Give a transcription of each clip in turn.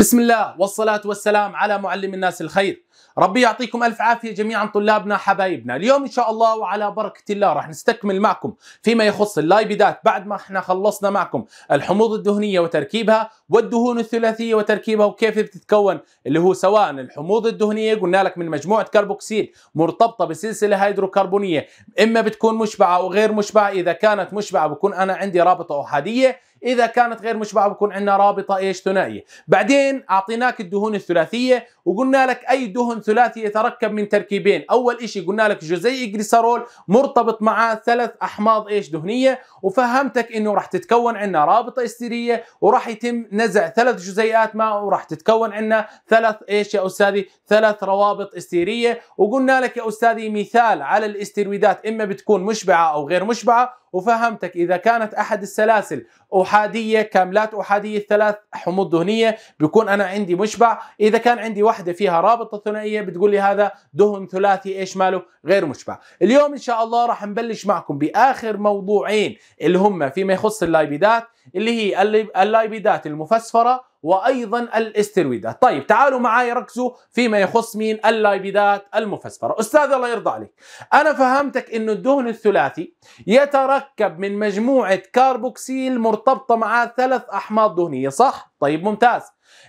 بسم الله والصلاة والسلام على معلم الناس الخير ربي يعطيكم ألف عافية جميعا طلابنا حبايبنا اليوم إن شاء الله وعلى بركة الله راح نستكمل معكم فيما يخص اللايبيدات بعد ما احنا خلصنا معكم الحموض الدهنية وتركيبها والدهون الثلاثية وتركيبها وكيف بتتكون اللي هو سواء الحموض الدهنية قلنا لك من مجموعة كربوكسيل مرتبطة بسلسلة هيدروكربونية إما بتكون مشبعة أو غير مشبعة إذا كانت مشبعة بكون أنا عندي رابطة أحادية اذا كانت غير مشبعه بكون عندنا رابطه ايش ثنائيه بعدين اعطيناك الدهون الثلاثيه وقلنا لك اي دهن ثلاثي يتركب من تركيبين اول شيء قلنا لك جزيء جليسرول مرتبط مع ثلاث احماض ايش دهنيه وفهمتك انه راح تتكون عندنا رابطه استيريه وراح يتم نزع ثلاث جزيئات ما وراح تتكون عندنا ثلاث ايش يا استاذي ثلاث روابط استيريه وقلنا لك يا استاذي مثال على الاستيرويدات اما بتكون مشبعه او غير مشبعه وفهمتك إذا كانت أحد السلاسل أحادية كاملات أحادية الثلاث حموض دهنية بيكون أنا عندي مشبع إذا كان عندي وحده فيها رابطة ثنائية بتقول لي هذا دهن ثلاثي إيش ماله غير مشبع اليوم إن شاء الله راح نبلش معكم بآخر موضوعين اللي هم فيما يخص اللايبيدات اللي هي اللايبيدات المفسفرة وأيضا الاسترويدات طيب تعالوا معي ركزوا فيما يخص مين اللايبيدات المفسفرة أستاذ الله يرضى عليك أنا فهمتك أن الدهن الثلاثي يتركب من مجموعة كاربوكسيل مرتبطة مع ثلاث أحماض دهنية صح؟ طيب ممتاز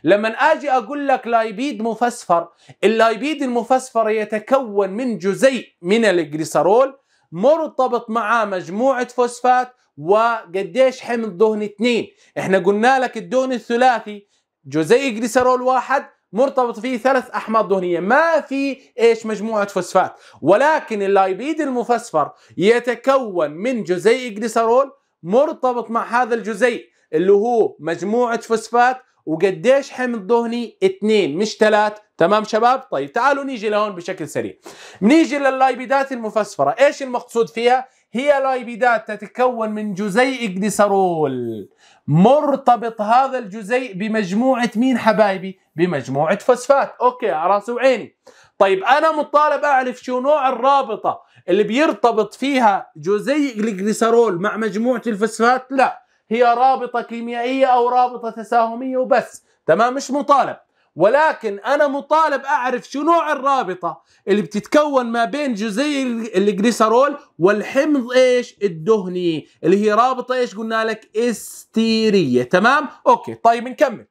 لما أجي أقول لك لايبيد مفسفر اللايبيد المفسفر يتكون من جزيء من الجليسرول مرتبط مع مجموعة فوسفات وقديش حمض دهن اثنين احنا قلنا لك الدهن الثلاثي جزيء جليسرول واحد مرتبط فيه ثلاث احماض دهنيه ما في ايش مجموعه فوسفات ولكن اللايبيد المفسفر يتكون من جزيء جليسرول مرتبط مع هذا الجزيء اللي هو مجموعه فوسفات وقديش حمض دهني اثنين مش ثلاث تمام شباب طيب تعالوا نيجي لهون بشكل سريع نيجي لللايبيدات المفسفره ايش المقصود فيها هي لايبيدات تتكون من جزيء جليسرول مرتبط هذا الجزيء بمجموعة مين حبايبي؟ بمجموعة فوسفات أوكي على راسي وعيني طيب أنا مطالب أعرف شو نوع الرابطة اللي بيرتبط فيها جزيء الجليسرول مع مجموعة الفوسفات؟ لا هي رابطة كيميائية أو رابطة تساهمية وبس تمام مش مطالب ولكن انا مطالب اعرف شو نوع الرابطه اللي بتتكون ما بين جزيئي الجليسرول والحمض ايش الدهني اللي هي رابطه ايش قلنا لك استيريه تمام اوكي طيب نكمل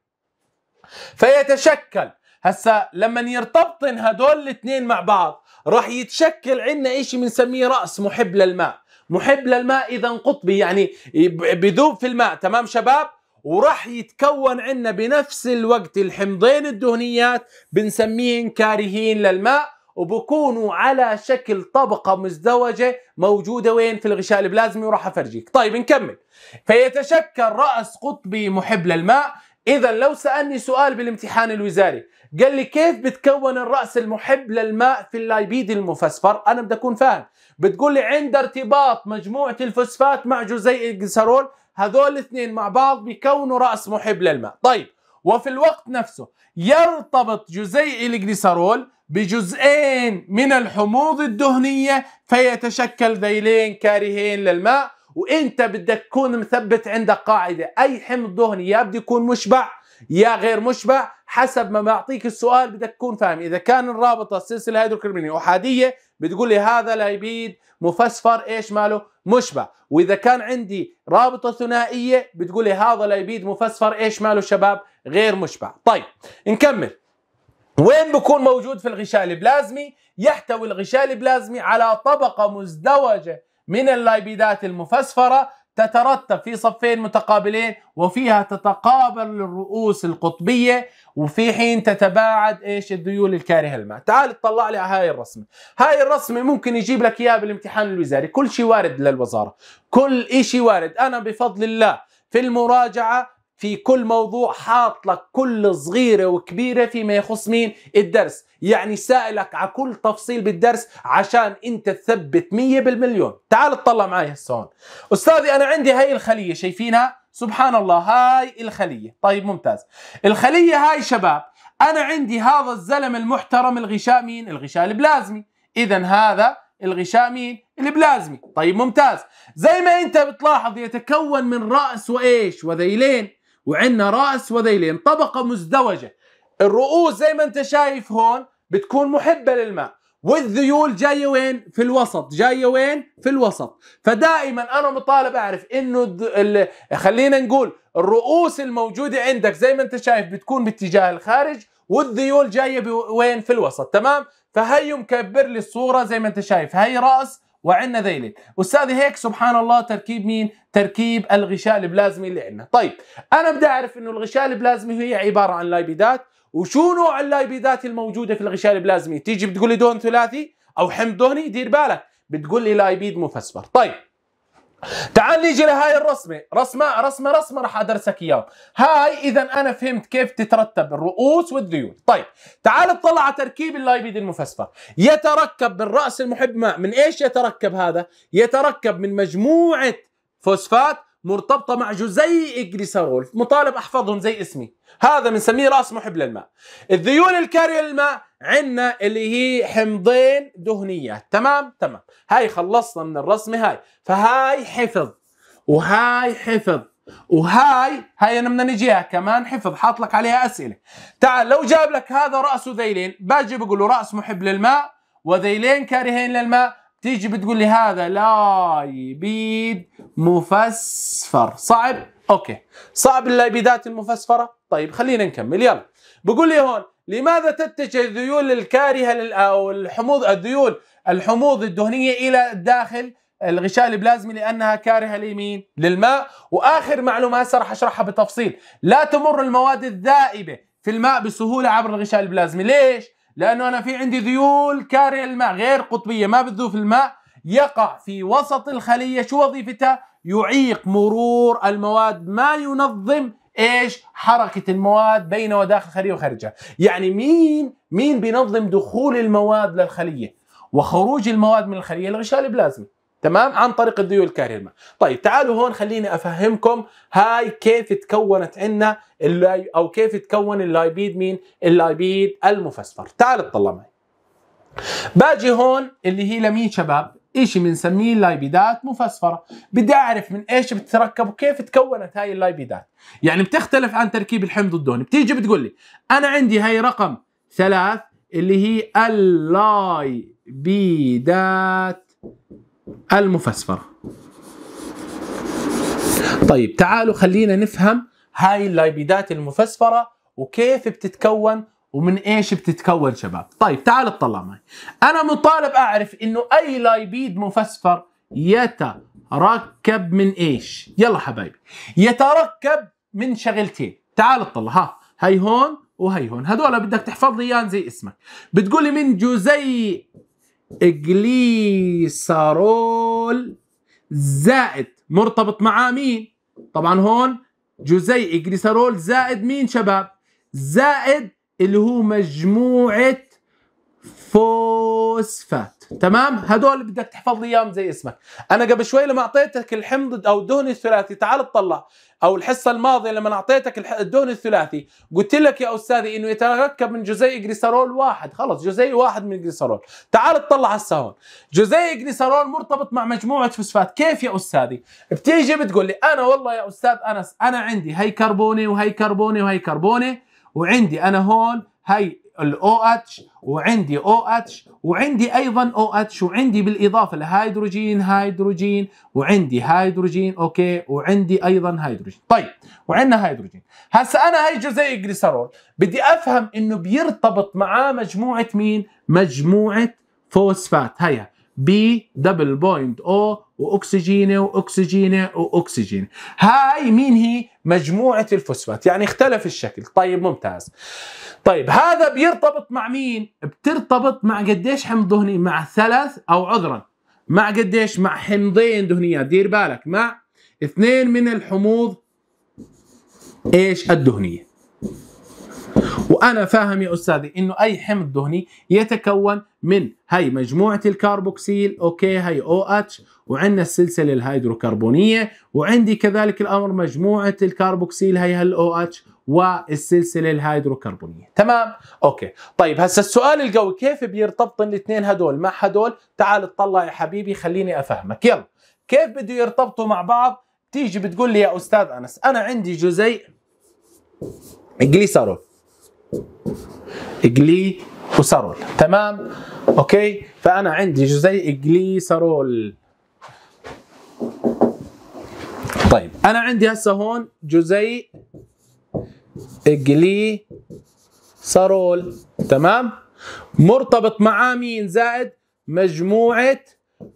فيتشكل هسا لما يرتبطن هدول الاثنين مع بعض راح يتشكل عندنا شيء بنسميه راس محب للماء محب للماء اذا قطبي يعني بذوب في الماء تمام شباب وراح يتكون عندنا بنفس الوقت الحمضين الدهنيات بنسميهن كارهين للماء وبكونوا على شكل طبقة مزدوجة موجودة وين في الغشاء البلازمي وراح أفرجيك طيب نكمل فيتشكل رأس قطبي محب للماء إذا لو سألني سؤال بالامتحان الوزاري قال لي كيف بتكون الرأس المحب للماء في اللايبيد المفسفر أنا بدي أكون فاهم بتقول لي عند ارتباط مجموعة الفوسفات مع جزيء الجلسرول هذول الاثنين مع بعض بيكونوا رأس محب للماء طيب وفي الوقت نفسه يرتبط جزيء الجليسرول بجزئين من الحموض الدهنية فيتشكل ذيلين كارهين للماء وانت بدك تكون مثبت عندك قاعدة اي حمض دهني يا بده يكون مشبع يا غير مشبع حسب ما بعطيك السؤال بدك تكون فاهم اذا كان الرابطة السلسلة هيدروكربينية احادية بتقول لي هذا الهيبيد مفسفر ايش ماله؟ مشبع، واذا كان عندي رابطه ثنائيه بتقول لي هذا الهيبيد مفسفر ايش ماله شباب؟ غير مشبع. طيب نكمل. وين بكون موجود في الغشاء البلازمي؟ يحتوي الغشاء البلازمي على طبقه مزدوجه من اللايبيدات المفسفره تترتب في صفين متقابلين وفيها تتقابل الرؤوس القطبية وفي حين تتباعد ايش الذيول الكارهة الماء تعال اطلع لي هاي الرسمة هاي الرسمة ممكن يجيب لك اياها بالامتحان الوزاري كل شيء وارد للوزارة كل شيء وارد انا بفضل الله في المراجعة في كل موضوع حاط لك كل صغيرة وكبيرة فيما يخص مين الدرس يعني سائلك على كل تفصيل بالدرس عشان انت تثبت مية بالمليون تعال اطلع معي هسه هون استاذي انا عندي هاي الخلية شايفينها سبحان الله هاي الخلية طيب ممتاز الخلية هاي شباب انا عندي هذا الزلم المحترم الغشاء مين الغشاء البلازمي اذا هذا الغشاء مين البلازمي طيب ممتاز زي ما انت بتلاحظ يتكون من راس وايش وذيلين وعندنا راس وذيلين طبقه مزدوجه الرؤوس زي ما انت شايف هون بتكون محبه للماء والذيول جايه وين في الوسط جايه وين في الوسط فدائما انا مطالب اعرف انه خلينا نقول الرؤوس الموجوده عندك زي ما انت شايف بتكون باتجاه الخارج والذيول جايه وين في الوسط تمام فهي مكبر لي الصوره زي ما انت شايف هي راس وعندنا ذيلة أستاذي هيك سبحان الله تركيب مين؟ تركيب الغشاء البلازمي اللي عندنا طيب أنا بدي أعرف أنه الغشاء البلازمي هي عبارة عن لايبيدات وشو نوع اللايبيدات الموجودة في الغشاء البلازمي؟ تيجي بتقول لي دون ثلاثي أو حمض دهني دير بالك بتقول لي لايبيد مفسبر طيب تعال نيجي لهاي الرسمه رسمه رسمه رسمه راح ادرسك اياها هاي اذا انا فهمت كيف تترتب الرؤوس والديون طيب تعال اطلع على تركيب اللايبيد المفسفر يتركب بالراس المحب ماء من ايش يتركب هذا يتركب من مجموعه فوسفات مرتبطة مع جزيء جليسرول مطالب أحفظهم زي اسمي هذا بنسميه رأس محب للماء الذيول الكارية للماء عندنا اللي هي حمضين دهنيات تمام تمام هاي خلصنا من الرسمه هاي فهاي حفظ وهاي حفظ وهاي هاي انا بدنا نجيها كمان حفظ حاط لك عليها اسئله تعال لو جاب لك هذا راس ذيلين باجي بقول له راس محب للماء وذيلين كارهين للماء تيجي بتقول لي هذا لايبيد مفسفر صعب اوكي صعب اللايبيدات المفسفره طيب خلينا نكمل يلا بقول لي هون لماذا تتجه الذيول الكارهه او الحموض الذيول الحموض الدهنيه الى الداخل الغشاء البلازمي لانها كارهه لمين؟ للماء، واخر معلومه هسه راح اشرحها بتفصيل، لا تمر المواد الذائبه في الماء بسهوله عبر الغشاء البلازمي، ليش؟ لانه انا في عندي ذيول كارهه للماء غير قطبيه ما بتذوب في الماء، يقع في وسط الخليه شو وظيفتها؟ يعيق مرور المواد ما ينظم ايش حركه المواد بين وداخل الخليه وخارجها يعني مين مين بينظم دخول المواد للخليه وخروج المواد من الخليه الغشاء البلازمي تمام عن طريق الديول الكاريرما طيب تعالوا هون خليني افهمكم هاي كيف تكونت عنا اللاي... او كيف تكون اللايبيد مين اللايبيد المفسفر تعالوا اطلع معي باجي هون اللي هي لمين شباب إشي بنسميه اللايبيدات مفسفرة بدي أعرف من إيش بتتركب وكيف تكونت هاي اللايبيدات يعني بتختلف عن تركيب الحمض الدهني بتيجي بتقول لي أنا عندي هاي رقم ثلاث اللي هي اللايبيدات المفسفرة طيب تعالوا خلينا نفهم هاي اللايبيدات المفسفرة وكيف بتتكون ومن ايش بتتكون شباب طيب تعال اطلع معي انا مطالب اعرف انه اي لايبيد مفسفر يتركب من ايش يلا حبايبي يتركب من شغلتين تعال اطلع ها هي هون وهي هون هذول بدك تحفظ لي اياهم زي اسمك بتقول لي من جزيء جليسرول زائد مرتبط مع مين طبعا هون جزيء جليسرول زائد مين شباب زائد اللي هو مجموعه فوسفات تمام هدول بدك تحفظ لي اياهم زي اسمك انا قبل شوي لما اعطيتك الحمض او الدهن الثلاثي تعال اطلع او الحصه الماضيه لما اعطيتك الدهن الثلاثي قلت لك يا استاذي انه يتركب من جزيء جليسرول واحد خلص جزيء واحد من الجليسرول تعال اطلع هسه هون جزيء جليسرول مرتبط مع مجموعه فوسفات كيف يا استاذي بتيجي بتقول لي انا والله يا استاذ انس انا عندي هي كربوني وهي كربوني وهي كربوني وعندي انا هون هي الاو اتش وعندي او اتش وعندي ايضا او اتش وعندي بالاضافه لهيدروجين هيدروجين وعندي هيدروجين اوكي وعندي ايضا هيدروجين طيب وعندنا هيدروجين هسه انا هي جزيئه جليسرول بدي افهم انه بيرتبط معاه مجموعه مين مجموعه فوسفات هيا بي دبل بوينت او واكسجينه واكسجينه واكسجينه هاي مين هي مجموعه الفوسفات يعني اختلف الشكل طيب ممتاز طيب هذا بيرتبط مع مين بترتبط مع قديش حمض دهني مع ثلاث او عذرا مع قديش مع حمضين دهنيات دير بالك مع اثنين من الحموض ايش الدهنيه وانا فاهم يا استاذي انه اي حمض دهني يتكون من هي مجموعه الكاربوكسيل اوكي هي او OH اتش وعندنا السلسله الهيدروكربونيه وعندي كذلك الامر مجموعه الكاربوكسيل هي الاو اتش والسلسله الهيدروكربونيه تمام اوكي طيب هسا السؤال القوي كيف بيرتبط الاثنين هدول مع هدول تعال اطلع يا حبيبي خليني افهمك يلا كيف بده يرتبطوا مع بعض تيجي بتقول لي يا استاذ انس انا عندي جزيء جلي جليسرول تمام اوكي فانا عندي جزيء جليسارول طيب انا عندي هسه هون جزيء سارول تمام مرتبط مع مين زائد مجموعه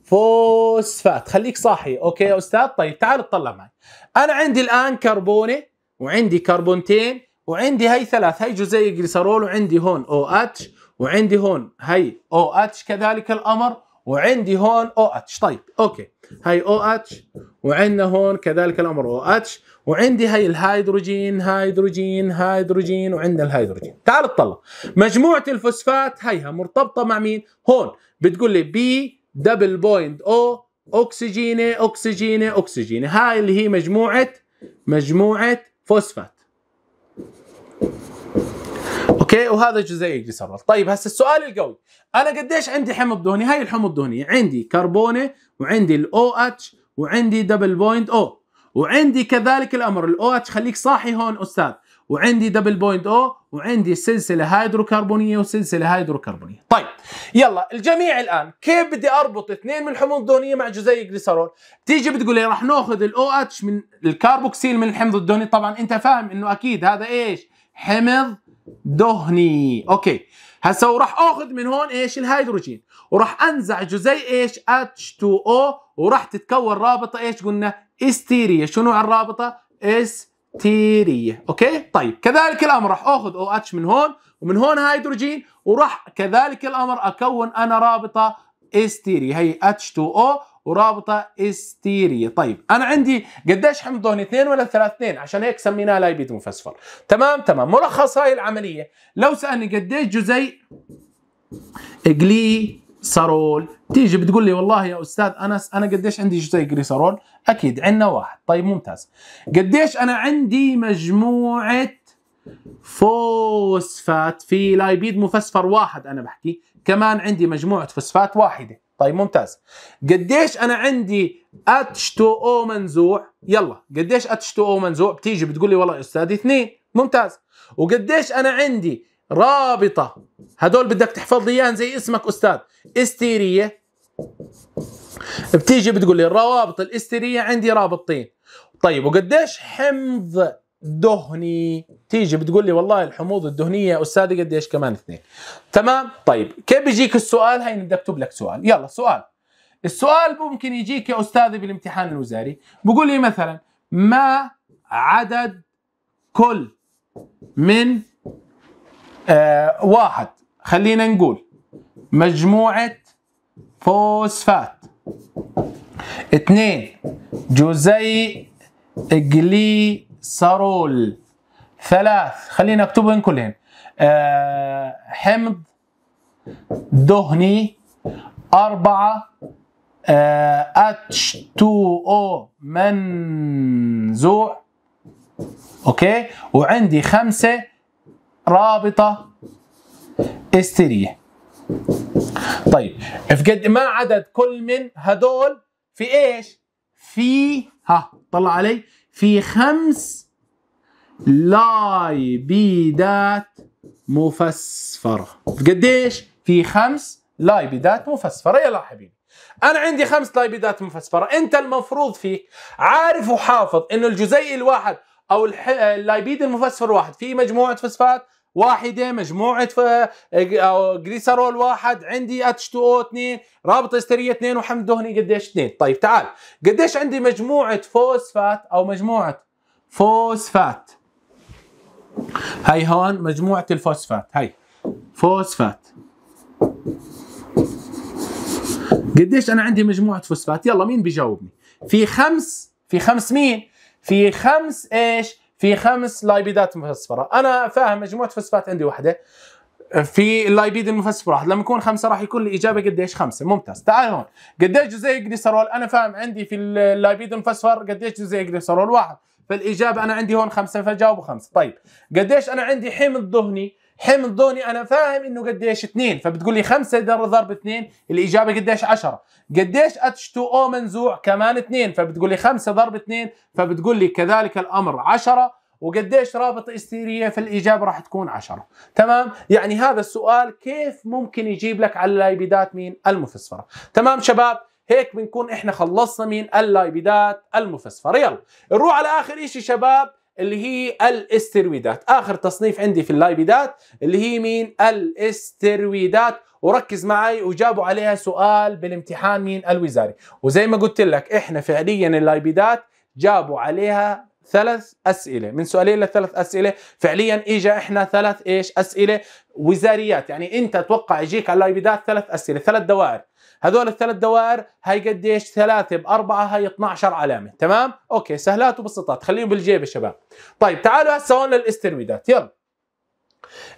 فوسفات خليك صاحي اوكي يا استاذ طيب تعال اطلع معي انا عندي الان كربونه وعندي كربونتين وعندي هي ثلاث هي جزيء جليسرول وعندي هون او اتش وعندي هون هي او اتش كذلك الامر وعندي هون او اتش طيب اوكي هاي او اتش وعندنا هون كذلك الامر او اتش وعندي هاي الهيدروجين هيدروجين هيدروجين وعندنا الهيدروجين تعال اطلع مجموعه الفوسفات هيها مرتبطه مع مين هون بتقول لي بي دبل بوينت او اكسجينه اكسجينه اكسجينه هاي اللي هي مجموعه مجموعه فوسفات اوكي وهذا جزيء الجليسرول طيب هسه السؤال القوي انا قديش عندي حمض دهني هاي الحمض الدهنيه عندي كربونه وعندي الاو اتش وعندي دبل بوينت او وعندي كذلك الامر الاو اتش خليك صاحي هون استاذ وعندي دبل بوينت او وعندي سلسله هيدروكربونيه وسلسله هيدروكربونيه طيب يلا الجميع الان كيف بدي اربط اثنين من الحمض الدهنيه مع جزيء الجليسرول تيجي بتقول لي راح ناخذ الاو اتش من الكربوكسيل من الحمض الدهني طبعا انت فاهم انه اكيد هذا ايش حمض دهني اوكي هسا وراح اخذ من هون ايش الهيدروجين وراح انزع جزيء ايش H2O وراح تتكون رابطه ايش قلنا استيريه شو نوع الرابطه استيريه اوكي طيب كذلك الامر راح اخذ OH من هون ومن هون هيدروجين وراح كذلك الامر اكون انا رابطه استيريه هي H2O ورابطه استيريه طيب انا عندي قديش حمض دهني اثنين ولا ثلاثة اثنين عشان هيك سميناه لايبيد مفسفر تمام تمام ملخص هاي العمليه لو سالني قديش جزيء جليسرول تيجي بتقول لي والله يا استاذ انس انا قديش عندي جزيء جليسرول اكيد عندنا واحد طيب ممتاز قديش انا عندي مجموعه فوسفات في لايبيد مفسفر واحد انا بحكي كمان عندي مجموعه فوسفات واحده طيب ممتاز قديش انا عندي اتش تو او منزوع يلا قديش اتش تو او منزوع بتيجي بتقول لي والله استاذ اثنين ممتاز وقديش انا عندي رابطه هدول بدك تحفظ لي اياهم زي اسمك استاذ استيريه بتيجي بتقول لي الروابط الاستيريه عندي رابطتين طيب وقديش حمض دهني تيجي بتقول لي والله الحموضه الدهنيه يا قديش كمان اثنين تمام طيب كيف بيجيك السؤال هاي بدي اكتب لك سؤال يلا سؤال السؤال ممكن يجيك يا استاذي بالامتحان الوزاري بقول لي مثلا ما عدد كل من آه واحد خلينا نقول مجموعة فوسفات اثنين جزيء جلي سارول ثلاث خلينا اكتبهم كلهم أه حمض دهني أربعة آه، اتش 2 او منزوع اوكي وعندي خمسة رابطة استرية طيب في قد ما عدد كل من هدول في ايش في ها طلع علي في خمس لايبيدات مفسفرة قديش؟ في خمس لايبيدات مفسفرة يا لاحبين أنا عندي خمس لايبيدات مفسفرة أنت المفروض فيك عارف وحافظ أنه الجزيء الواحد أو اللايبيد المفسفر واحد فيه مجموعة فوسفات واحده مجموعه آه، آه، جليسرول واحد عندي اتش 2 او 2 رابطه استريه 2 وحمض دهني قديش 2 طيب تعال قديش عندي مجموعه فوسفات او مجموعه فوسفات هي هون مجموعه الفوسفات هي فوسفات قديش انا عندي مجموعه فوسفات يلا مين بيجاوبني في خمس في خمس مين في خمس ايش في خمس لايبيدات مفسفره انا فاهم مجموعه فوسفات عندي واحده في اللايبيد المفسفر واحد لما يكون خمسه راح يكون الاجابه قديش خمسه ممتاز تعال هون قديش جزيء جليسرول انا فاهم عندي في اللايبيد المفسفر قديش جزيء جليسرول واحد فالاجابه انا عندي هون خمسه فجاوبوا خمسه طيب قديش انا عندي حمض دهني حمض ضوني انا فاهم انه قديش اثنين فبتقول لي 5 ضرب اثنين الاجابه قديش 10 قديش اتش 2 او منزوع كمان اثنين فبتقول لي 5 ضرب اثنين فبتقول لي كذلك الامر 10 وقديش رابط استيريه في الاجابه راح تكون 10 تمام يعني هذا السؤال كيف ممكن يجيب لك على اللايبيدات مين المفسفره تمام شباب هيك بنكون احنا خلصنا مين اللايبيدات المفسفره يلا نروح على اخر شيء شباب اللي هي الاسترويدات اخر تصنيف عندي في اللايبيدات اللي هي مين الاسترويدات وركز معي وجابوا عليها سؤال بالامتحان مين الوزاري وزي ما قلت لك احنا فعليا اللايبيدات جابوا عليها ثلاث اسئله من سؤالين لثلاث اسئله فعليا اجى احنا ثلاث ايش اسئله وزاريات يعني انت اتوقع يجيك على اللايبيدات ثلاث اسئله ثلاث دوائر هذول الثلاث دوائر هاي قديش ثلاثة بأربعة هاي 12 علامة تمام أوكي سهلات وبسطات خليهم بالجيب يا شباب طيب تعالوا هسه هون للاسترويدات يلا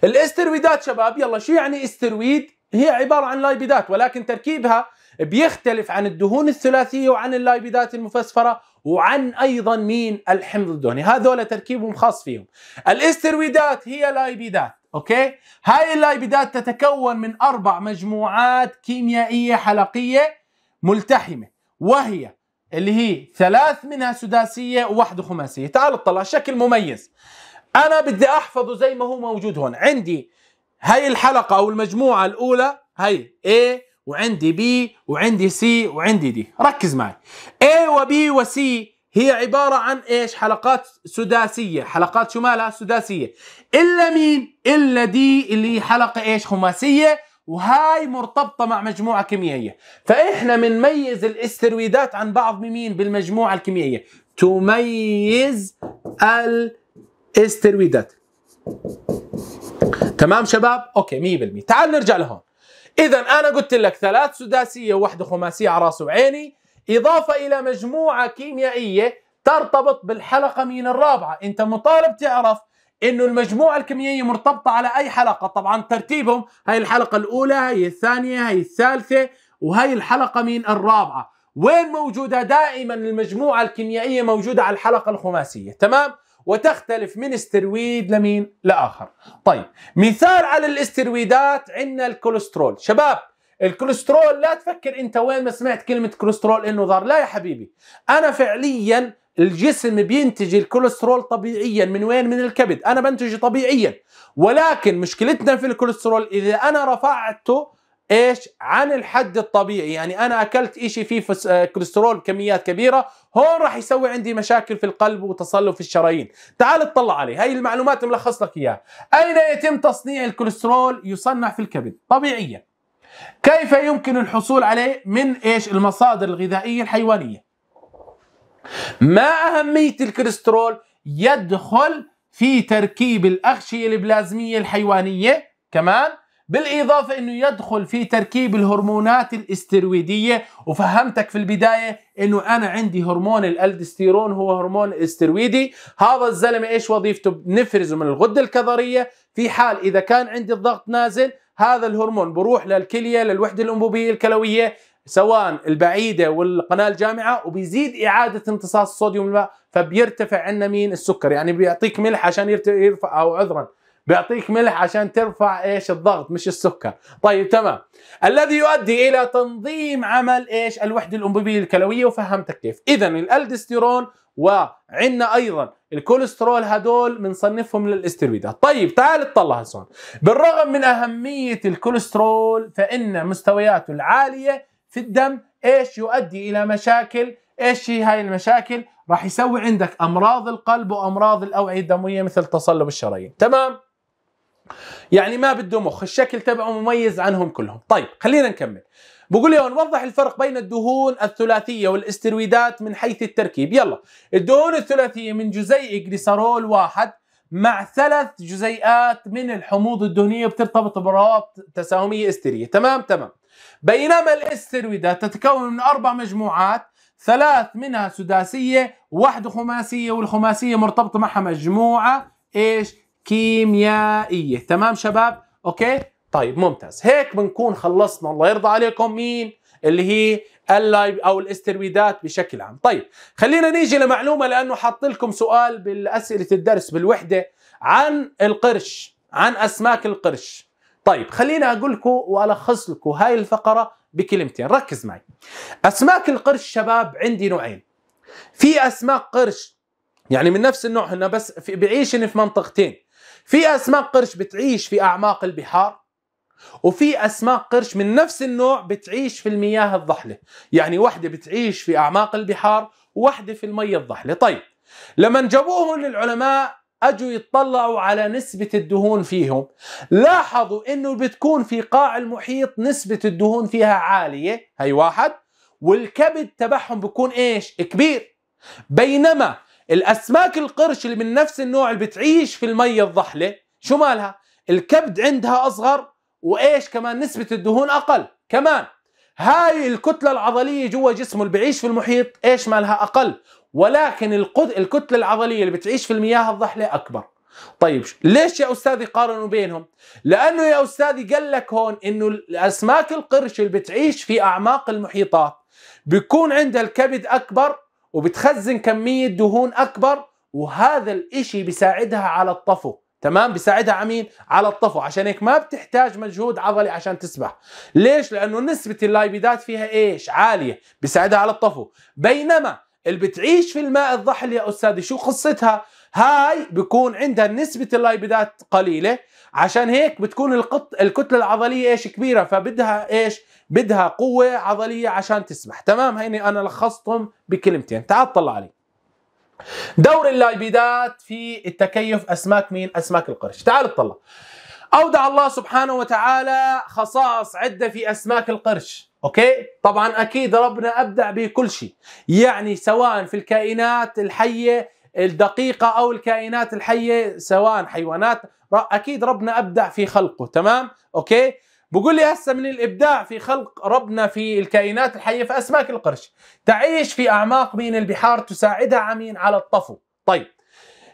الاسترويدات شباب يلا شو يعني استرويد هي عبارة عن لايبيدات ولكن تركيبها بيختلف عن الدهون الثلاثية وعن اللايبيدات المفسفرة وعن أيضا مين الحمض الدهني هذول تركيبهم خاص فيهم الاسترويدات هي لايبيدات اوكي هاي اللايبيدات تتكون من اربع مجموعات كيميائيه حلقيه ملتحمه وهي اللي هي ثلاث منها سداسيه وواحده خماسيه تعال اطلع شكل مميز انا بدي احفظه زي ما هو موجود هون عندي هاي الحلقه او المجموعه الاولى هاي A وعندي B وعندي C وعندي D ركز معي A وB وC هي عبارة عن إيش حلقات سداسية حلقات شمالها سداسية إلا مين إلا دي اللي هي حلقة إيش خماسية وهاي مرتبطة مع مجموعة كيميائية فإحنا بنميز الاسترويدات عن بعض بمين بالمجموعة الكيميائية تميز الاسترويدات تمام شباب اوكي 100% تعال نرجع لهون اذا انا قلت لك ثلاث سداسيه وواحده خماسيه على راسي وعيني إضافة إلى مجموعة كيميائية ترتبط بالحلقة من الرابعة أنت مطالب تعرف انه المجموعه الكيميائيه مرتبطه على اي حلقه طبعا ترتيبهم هاي الحلقه الاولى هاي الثانيه هاي الثالثه وهي الحلقه من الرابعه وين موجوده دائما المجموعه الكيميائيه موجوده على الحلقه الخماسيه تمام وتختلف من استرويد لمين لاخر طيب مثال على الاسترويدات عندنا الكوليسترول شباب الكوليسترول لا تفكر انت وين ما سمعت كلمه كوليسترول انه ضار لا يا حبيبي انا فعليا الجسم بينتج الكوليسترول طبيعيا من وين من الكبد انا بنتجه طبيعيا ولكن مشكلتنا في الكوليسترول اذا انا رفعته ايش عن الحد الطبيعي يعني انا اكلت إشي فيه آه، كوليسترول بكميات كبيره هون راح يسوي عندي مشاكل في القلب وتصلب في الشرايين تعال اطلع علي هاي المعلومات ملخص لك اياها اين يتم تصنيع الكوليسترول يصنع في الكبد طبيعيا كيف يمكن الحصول عليه من ايش المصادر الغذائيه الحيوانيه ما اهميه الكوليسترول يدخل في تركيب الاغشيه البلازميه الحيوانيه كمان بالإضافة أنه يدخل في تركيب الهرمونات الاسترويدية وفهمتك في البداية أنه أنا عندي هرمون الألدستيرون هو هرمون استرويدي هذا الزلمة إيش وظيفته بنفرزه من الغدة الكظرية في حال إذا كان عندي الضغط نازل هذا الهرمون بروح للكليه للوحده الانبوبيه الكلويه سواء البعيده والقناه الجامعه وبيزيد اعاده امتصاص الصوديوم الماء فبيرتفع عندنا مين السكر يعني بيعطيك ملح عشان يرفع او عذرا بيعطيك ملح عشان ترفع ايش الضغط مش السكر طيب تمام الذي يؤدي الى تنظيم عمل ايش الوحده الانبوبيه الكلويه وفهمتك كيف اذا الالدستيرون وعندنا ايضا الكوليسترول هدول بنصنفهم للاسترويدات طيب تعال اطلع هسون بالرغم من اهميه الكوليسترول فان مستوياته العاليه في الدم ايش يؤدي الى مشاكل ايش هي هاي المشاكل راح يسوي عندك امراض القلب وامراض الاوعيه الدمويه مثل تصلب الشرايين تمام يعني ما بده مخ الشكل تبعه مميز عنهم كلهم طيب خلينا نكمل بقول لهم وضح الفرق بين الدهون الثلاثيه والاسترويدات من حيث التركيب يلا الدهون الثلاثيه من جزيء جليسرول واحد مع ثلاث جزيئات من الحموض الدهنيه بترتبط بروابط تساهميه استريه تمام تمام بينما الاسترويدات تتكون من اربع مجموعات ثلاث منها سداسيه واحده خماسيه والخماسيه مرتبطه معها مجموعه ايش كيميائيه تمام شباب اوكي طيب ممتاز هيك بنكون خلصنا الله يرضى عليكم مين اللي هي اللايب او الاسترويدات بشكل عام طيب خلينا نيجي لمعلومه لانه حاط لكم سؤال بالاسئله الدرس بالوحده عن القرش عن اسماك القرش طيب خلينا اقول لكم والخص لكم هاي الفقره بكلمتين ركز معي اسماك القرش شباب عندي نوعين في اسماك قرش يعني من نفس النوع هنا بس في بعيشن في منطقتين في اسماك قرش بتعيش في اعماق البحار وفي اسماك قرش من نفس النوع بتعيش في المياه الضحله يعني وحده بتعيش في اعماق البحار وحده في المية الضحله طيب لما جابوهم للعلماء اجوا يتطلعوا على نسبة الدهون فيهم لاحظوا انه بتكون في قاع المحيط نسبة الدهون فيها عالية هي واحد والكبد تبعهم بكون ايش كبير بينما الاسماك القرش اللي من نفس النوع اللي بتعيش في المية الضحلة شو مالها الكبد عندها اصغر وايش كمان نسبه الدهون اقل كمان هاي الكتله العضليه جوا جسمه اللي بعيش في المحيط ايش مالها اقل ولكن القد... الكتله العضليه اللي بتعيش في المياه الضحله اكبر طيب ليش يا استاذي قارنوا بينهم لانه يا استاذي قال لك هون انه الاسماك القرش اللي بتعيش في اعماق المحيطات بيكون عندها الكبد اكبر وبتخزن كميه دهون اكبر وهذا الاشي بيساعدها على الطفو تمام بيساعدها على مين؟ على الطفو عشان هيك ما بتحتاج مجهود عضلي عشان تسبح ليش؟ لأنه نسبة اللايبيدات فيها إيش؟ عالية بيساعدها على الطفو بينما اللي بتعيش في الماء الضحل يا أستاذي شو قصتها؟ هاي بكون عندها نسبة اللايبيدات قليلة عشان هيك بتكون القط... الكتلة العضلية ايش كبيرة فبدها ايش بدها قوة عضلية عشان تسبح تمام هيني انا لخصتهم بكلمتين تعال طلع علي دور اللايبيدات في التكيف أسماك مين؟ أسماك القرش تعال اطلع أودع الله سبحانه وتعالى خصائص عدة في أسماك القرش أوكي؟ طبعا أكيد ربنا أبدع بكل شيء يعني سواء في الكائنات الحية الدقيقة أو الكائنات الحية سواء حيوانات أكيد ربنا أبدع في خلقه تمام؟ أوكي؟ بقول لي هسه من الابداع في خلق ربنا في الكائنات الحيه في اسماك القرش تعيش في اعماق مين البحار تساعدها عمين على الطفو طيب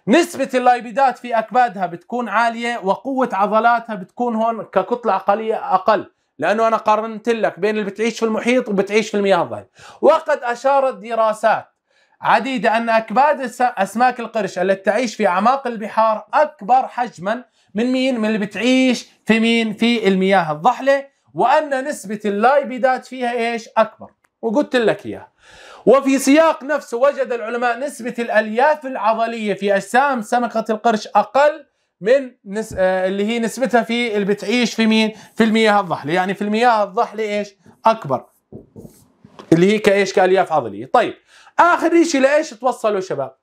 نسبة اللايبيدات في أكبادها بتكون عالية وقوة عضلاتها بتكون هون ككتلة عقلية أقل لأنه أنا قارنت لك بين اللي بتعيش في المحيط وبتعيش في المياه الظاهرة وقد أشارت دراسات عديدة أن أكباد أسماك القرش التي تعيش في أعماق البحار أكبر حجما من مين؟ من اللي بتعيش في مين؟ في المياه الضحلة وأن نسبة اللايبيدات فيها إيش؟ أكبر وقلت لك إياها وفي سياق نفسه وجد العلماء نسبة الألياف العضلية في أجسام سمكة القرش أقل من نس... آه، اللي هي نسبتها في اللي بتعيش في مين؟ في المياه الضحلة، يعني في المياه الضحلة ايش؟ أكبر. اللي هي كايش؟ كألياف عضلية. طيب اخر شيء لايش توصلوا شباب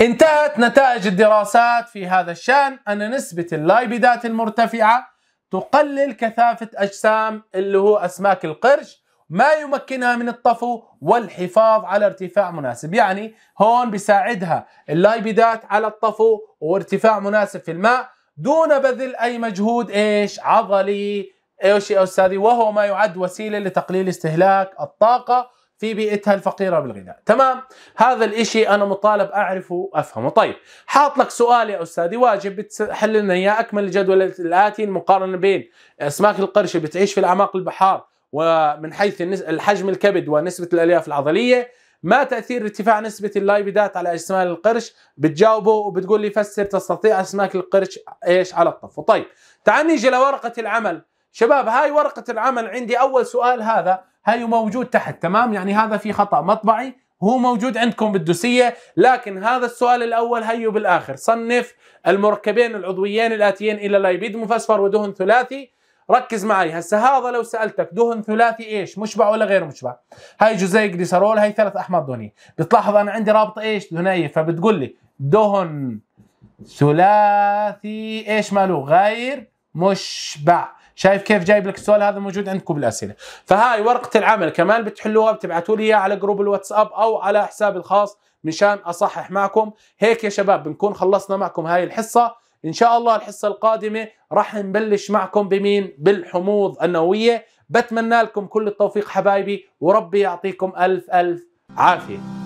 انتهت نتائج الدراسات في هذا الشان ان نسبه اللايبيدات المرتفعه تقلل كثافه اجسام اللي هو اسماك القرش ما يمكنها من الطفو والحفاظ على ارتفاع مناسب يعني هون بيساعدها اللايبيدات على الطفو وارتفاع مناسب في الماء دون بذل اي مجهود ايش عضلي ايش يا استاذي وهو ما يعد وسيله لتقليل استهلاك الطاقه في بيئتها الفقيرة بالغذاء تمام هذا الإشي أنا مطالب أعرفه وأفهمه طيب حاط لك سؤال يا أستاذي واجب بتحل لنا إياه أكمل الجدول الآتي المقارنة بين أسماك القرش بتعيش في الأعماق البحار ومن حيث الحجم الكبد ونسبة الألياف العضلية ما تأثير ارتفاع نسبة اللايبيدات على اسماك القرش بتجاوبه وبتقول لي فسر تستطيع أسماك القرش إيش على الطفو طيب تعال نيجي لورقة العمل شباب هاي ورقة العمل عندي أول سؤال هذا هاي موجود تحت تمام يعني هذا في خطا مطبعي هو موجود عندكم بالدوسيه لكن هذا السؤال الاول هيو بالاخر صنف المركبين العضويين الاتيين الى لايبيد مفسفر ودهن ثلاثي ركز معي هسه هذا لو سالتك دهن ثلاثي ايش مشبع ولا غير مشبع هاي جزيء جليسرول هاي ثلاث احماض دهنيه بتلاحظ انا عندي رابط ايش دهنيه فبتقول لي دهن ثلاثي ايش ماله غير مشبع شايف كيف جايب لك السؤال هذا موجود عندكم بالاسئله فهاي ورقه العمل كمان بتحلوها بتبعتوا لي اياها على جروب الواتساب او على حسابي الخاص مشان اصحح معكم هيك يا شباب بنكون خلصنا معكم هاي الحصه ان شاء الله الحصه القادمه راح نبلش معكم بمين بالحموض النوويه بتمنى لكم كل التوفيق حبايبي وربي يعطيكم الف الف عافيه